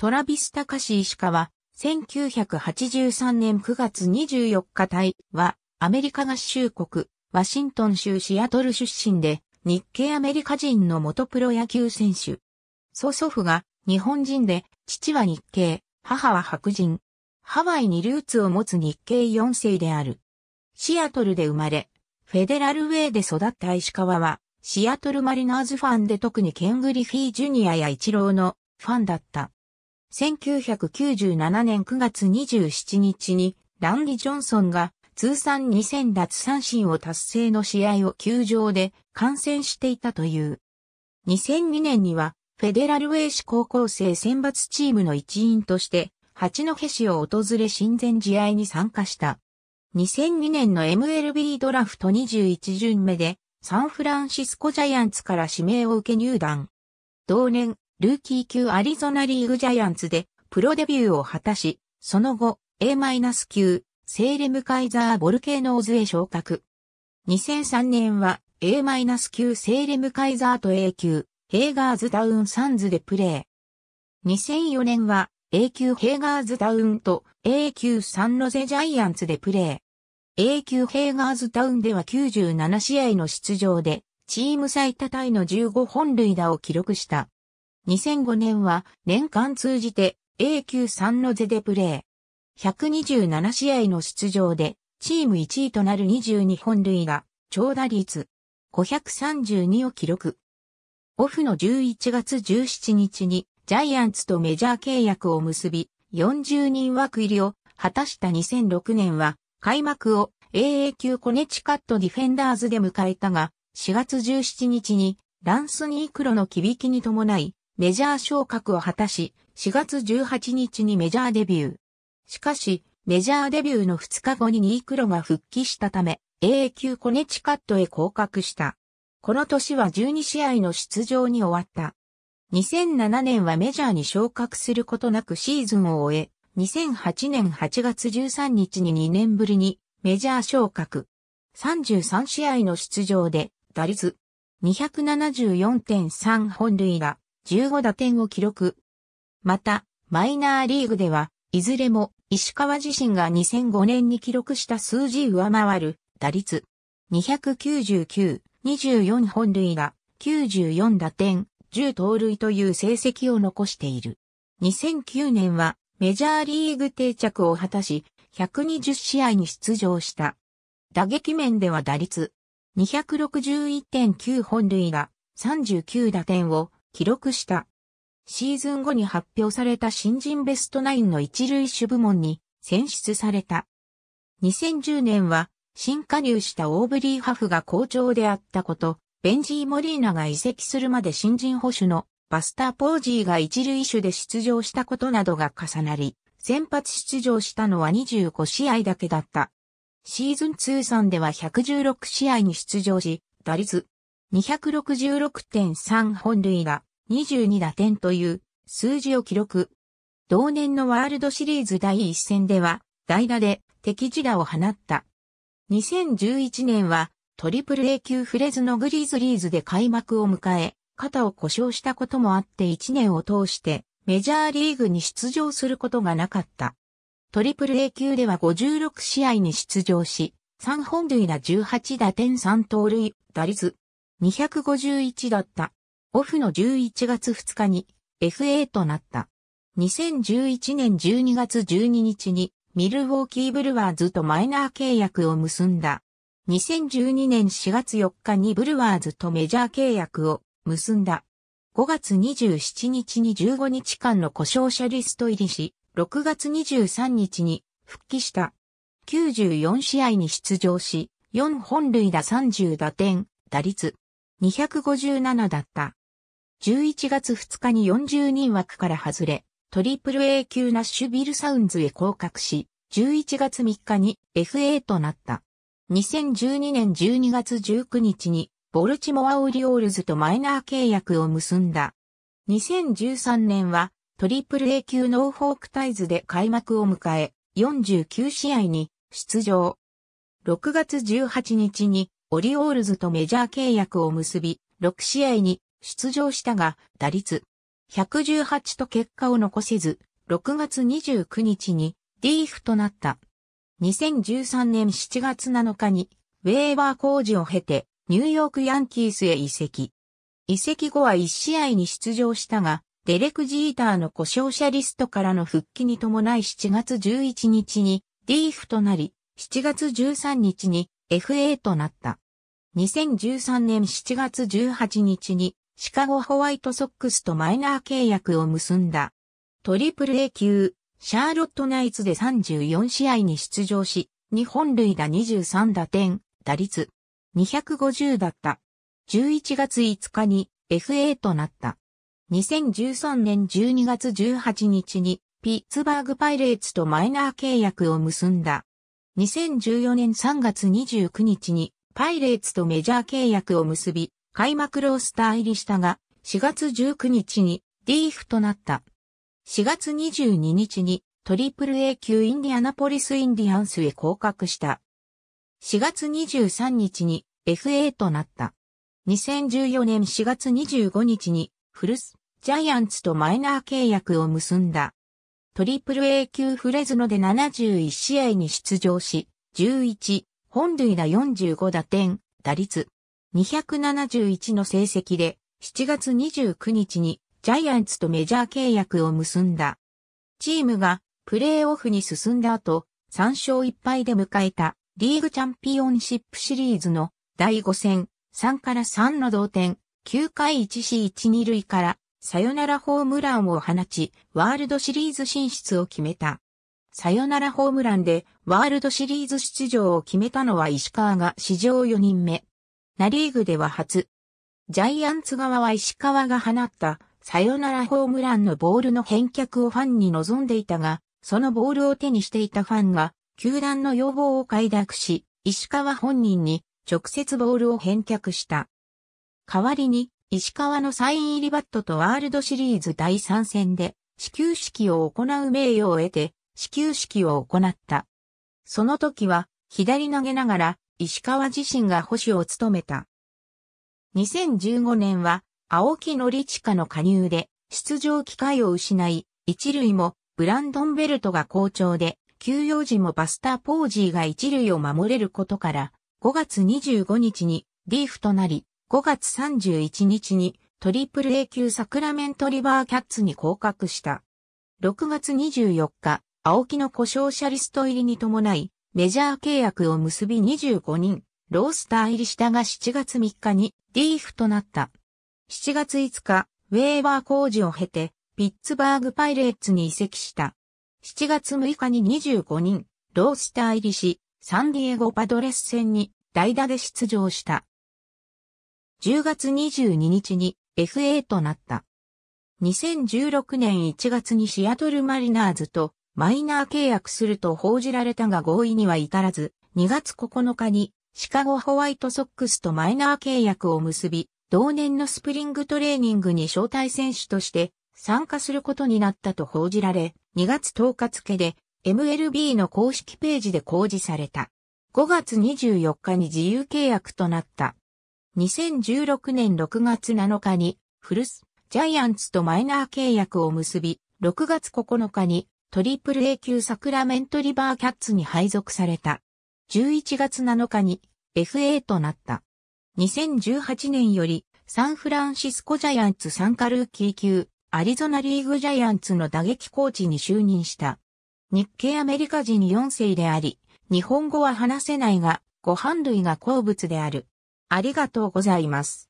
トラビス・タカシ石川、1983年9月24日隊は、アメリカ合衆国、ワシントン州シアトル出身で、日系アメリカ人の元プロ野球選手。祖祖父が日本人で、父は日系、母は白人。ハワイにルーツを持つ日系4世である。シアトルで生まれ、フェデラルウェイで育った石川は、シアトルマリナーズファンで特にケングリフィージュニアやイチローのファンだった。1997年9月27日にランディ・ジョンソンが通算2000奪三振を達成の試合を球場で観戦していたという。2002年にはフェデラルウェイ市高校生選抜チームの一員として八戸市を訪れ親善試合に参加した。2002年の MLB ドラフト21巡目でサンフランシスコジャイアンツから指名を受け入団。同年、ルーキー級アリゾナリーグジャイアンツでプロデビューを果たし、その後 A- 級セーレムカイザーボルケーノーズへ昇格。2003年は A- 級セーレムカイザーと A 級ヘーガーズダウンサンズでプレー。2004年は A 級ヘーガーズダウンと A 級サンノゼジャイアンツでプレー。A 級ヘーガーズダウンでは97試合の出場で、チーム最多タイの15本塁打を記録した。2005年は年間通じて A 級3のゼでプレー。127試合の出場で、チーム1位となる22本塁打、長打率、532を記録。オフの11月17日に、ジャイアンツとメジャー契約を結び、40人枠入りを果たした2006年は、開幕を AA 級コネチカットディフェンダーズで迎えたが、4月17日にランスニークロの響きに伴い、メジャー昇格を果たし、4月18日にメジャーデビュー。しかし、メジャーデビューの2日後にニークロが復帰したため、AA 級コネチカットへ降格した。この年は12試合の出場に終わった。2007年はメジャーに昇格することなくシーズンを終え、2008年8月13日に2年ぶりにメジャー昇格。33試合の出場で打率274.3本塁打15打点を記録。また、マイナーリーグでは、いずれも石川自身が2005年に記録した数字上回る打率299、24本塁打、94打点、10盗塁という成績を残している。2009年はメジャーリーグ定着を果たし、120試合に出場した。打撃面では打率261.9本塁打、39打点を記録した。シーズン後に発表された新人ベストナインの一塁手部門に選出された。2010年は新加入したオーブリー・ハフが好調であったこと、ベンジー・モリーナが移籍するまで新人保守のバスター・ポージーが一塁手で出場したことなどが重なり、先発出場したのは25試合だけだった。シーズン通算では116試合に出場し、打率266.3本塁打、22打点という数字を記録。同年のワールドシリーズ第1戦では、代打で敵地打を放った。2011年は、トリプル A 級フレズのグリズリーズで開幕を迎え、肩を故障したこともあって1年を通してメジャーリーグに出場することがなかった。トリプル A 級では56試合に出場し、3本塁打18打点3盗塁、打率251だった。オフの11月2日に FA となった。2011年12月12日にミルウォーキーブルワーズとマイナー契約を結んだ。2012年4月4日にブルワーズとメジャー契約を結んだ。5月27日に15日間の故障者リスト入りし、6月23日に復帰した。94試合に出場し、4本塁打30打点、打率257だった。11月2日に40人枠から外れ、トリプル A 級ナッシュビルサウンズへ降格し、11月3日に FA となった。2012年12月19日に、ボルチモア・オリオールズとマイナー契約を結んだ。2013年は、トリプル A 級ノーフォークタイズで開幕を迎え、49試合に出場。6月18日にオリオールズとメジャー契約を結び、6試合に出場したが、打率118と結果を残せず、6月29日にリーフとなった。2013年7月7日に、ウェーバー工事を経て、ニューヨークヤンキースへ移籍。移籍後は1試合に出場したが、デレク・ジーターの故障者リストからの復帰に伴い7月11日にリーフとなり、7月13日に FA となった。2013年7月18日にシカゴホワイトソックスとマイナー契約を結んだ。トリプル A 級、シャーロットナイツで34試合に出場し、日本類打23打点、打率250だった。11月5日に FA となった。2013年12月18日にピッツバーグパイレーツとマイナー契約を結んだ。2014年3月29日にパイレーツとメジャー契約を結び、開幕ロースター入りしたが、4月19日にィーフとなった。4月22日にトリプル A 級インディアナポリスインディアンスへ降格した。4月23日に FA となった。2014年4月25日にフルス、ジャイアンツとマイナー契約を結んだ。トリプル A 級フレズノで71試合に出場し、11、本塁打45打点、打率271の成績で7月29日にジャイアンツとメジャー契約を結んだ。チームがプレーオフに進んだ後、3勝1敗で迎えたリーグチャンピオンシップシリーズの第5戦3から3の同点、9回 1C12 塁からサヨナラホームランを放ち、ワールドシリーズ進出を決めた。サヨナラホームランでワールドシリーズ出場を決めたのは石川が史上4人目。ナリーグでは初。ジャイアンツ側は石川が放ったサヨナラホームランのボールの返却をファンに望んでいたが、そのボールを手にしていたファンが、球団の要望を快諾し、石川本人に直接ボールを返却した。代わりに、石川のサイン入りバットとワールドシリーズ第3戦で、始球式を行う名誉を得て、始球式を行った。その時は、左投げながら、石川自身が保守を務めた。2015年は、青木のりちかの加入で、出場機会を失い、一塁も、ブランドンベルトが好調で、休養時もバスターポージーが一塁を守れることから、5月25日にリーフとなり、5月31日にトリプル A 級サクラメントリバーキャッツに降格した。6月24日、青木の故障者リスト入りに伴い、メジャー契約を結び25人、ロースター入りしたが7月3日にリーフとなった。7月5日、ウェーバー工事を経て、ピッツバーグパイレーツに移籍した。7月6日に25人、ロースター入りし、サンディエゴパドレス戦に代打で出場した。10月22日に FA となった。2016年1月にシアトルマリナーズとマイナー契約すると報じられたが合意には至らず、2月9日にシカゴホワイトソックスとマイナー契約を結び、同年のスプリングトレーニングに招待選手として参加することになったと報じられ、2月10日付で MLB の公式ページで公示された。5月24日に自由契約となった。2016年6月7日に、フルス、ジャイアンツとマイナー契約を結び、6月9日にトリプル A 級サクラメントリバーキャッツに配属された。11月7日に FA となった。2018年よりサンフランシスコジャイアンツサンカルーキー級アリゾナリーグジャイアンツの打撃コーチに就任した。日系アメリカ人4世であり、日本語は話せないが、ご飯類が好物である。ありがとうございます。